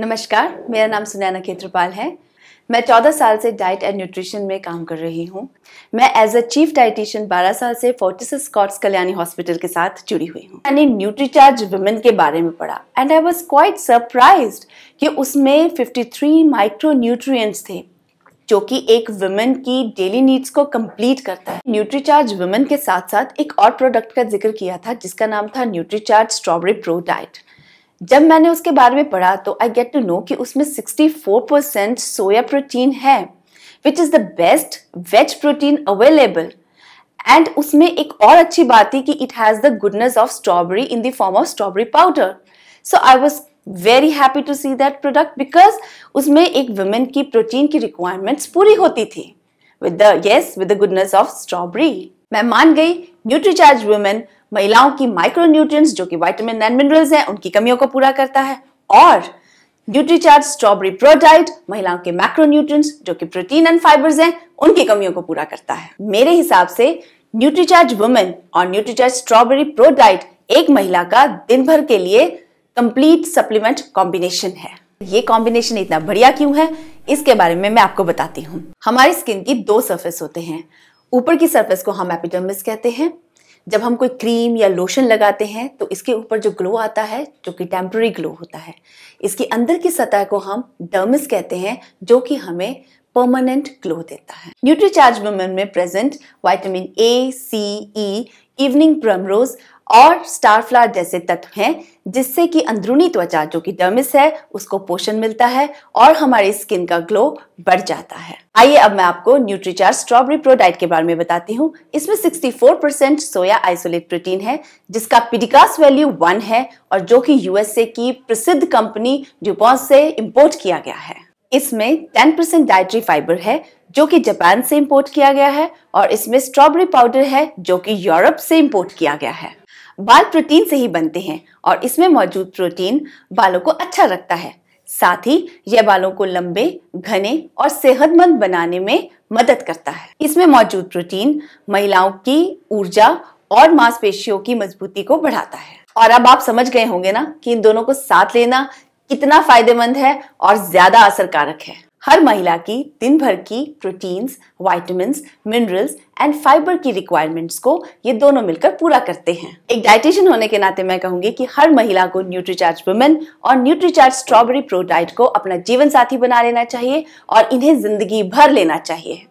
नमस्कार मेरा नाम सुनैना खेत्रपाल है मैं 14 साल से डाइट एंड न्यूट्रिशन में काम कर रही हूँ मैं एज अ चीफ डाइटिशियन 12 साल से फोर्टिस स्कॉट्स कल्याणी हॉस्पिटल के साथ जुड़ी हुई हूँ मैंने न्यूट्रीचार्ज वुमेन के बारे में पढ़ा and I was quite surprise कि उसमें 53 माइक्रो न्यूट्रिएंट्स थे जो कि एक वुमेन की डेली नीड्स को कंप्लीट करता है न्यूट्रीचार्ज वुमेन के साथ साथ एक और प्रोडक्ट का जिक्र किया था जिसका नाम था न्यूट्रीचार्ज स्ट्रॉबेरी प्रो डाइट जब मैंने उसके बारे में पढ़ा तो आई गेट टू नो कि उसमें 64 परसेंट सोया प्रोटीन है which is the best veg protein available and उसमें एक और अच्छी बात थी कि it has the goodness of strawberry in the form of strawberry powder so I was very happy to see that product because उसमें एक वुमेन की प्रोटीन की रिक्वायरमेंट्स पूरी होती थी with the yes with the goodness of strawberry मैं मान गई न्यूट्रीचार्ज वुमेन महिलाओं की माइक्रो न्यूट्रिएंट्स जो कि वाइटामिन एंड मिनरल्स हैं उनकी कमियों को पूरा करता है और न्यूट्रीचार्ज स्ट्रॉबेरी प्रोडाइट महिलाओं के माइक्रो न्यूट्रिएंट्स जो कि प्रोटीन एंड फाइबर्स हैं उनकी कमियों को पूरा करता है मेरे हिसाब से न्यूट्रीचार्ज वुमेन और न्यूट्रीचार्ज स्ट्रॉबेरी प्रोडाइट एक महिला का दिन भर के लिए कंप्लीट सप्लीमेंट कॉम्बिनेशन है ये कॉम्बिनेशन इतना बढ़िया क्यों है इसके बारे में मैं आपको बताती हूँ हमारी स्किन की दो सर्फेस होते हैं ऊपर की सर्फेस को हम एपिडर्मिस कहते हैं जब हम कोई क्रीम या लोशन लगाते हैं तो इसके ऊपर जो ग्लो आता है जो कि टेम्प्रेरी ग्लो होता है इसके अंदर की सतह को हम डर्मिस कहते हैं जो कि हमें परमानेंट ग्लो देता है न्यूट्रीचार्ज वुमेन में present vitamin A C E evening primrose और स्टार फ्लावर जैसे तत्व हैं जिससे कि अंदरूनी त्वचा जो कि डर्मिस है उसको पोषण मिलता है और हमारी स्किन का ग्लो बढ़ जाता है आइए अब मैं आपको न्यूट्रीचार स्ट्रॉबेरी प्रो डाइट के बारे में बताती हूँ इसमें 64% सोया आइसोलेट प्रोटीन है जिसका पिडिकास वैल्यू वन है और जो कि यूएसए की प्रसिद्ध कंपनी ड्यूपॉन्स से इम्पोर्ट किया गया है इसमें 10% परसेंट डायट्री फाइबर है जो कि जापान से इंपोर्ट किया गया है और इसमें स्ट्रॉबेरी पाउडर है जो कि यूरोप से इंपोर्ट किया गया है बाल प्रोटीन से ही बनते हैं और इसमें मौजूद प्रोटीन बालों को अच्छा रखता है साथ ही यह बालों को लंबे घने और सेहतमंद बनाने में मदद करता है इसमें मौजूद प्रोटीन महिलाओं की ऊर्जा और मांसपेशियों की मजबूती को बढ़ाता है और अब आप समझ गए होंगे ना कि इन दोनों को साथ लेना कितना फायदेमंद है और ज्यादा असरकारक है हर महिला की दिन भर की proteins vitamins minerals and fibre की रिक्वायरमेंट्स को ये दोनों मिलकर पूरा करते हैं एक डाइटिशियन होने के नाते मैं कहूंगी कि हर महिला को न्यूट्रीचार्ज वुमेन और न्यूट्रीचार्ज स्ट्रॉबेरी प्रोडाइट को अपना जीवन साथी बना लेना चाहिए और इन्हें जिंदगी भर लेना चाहिए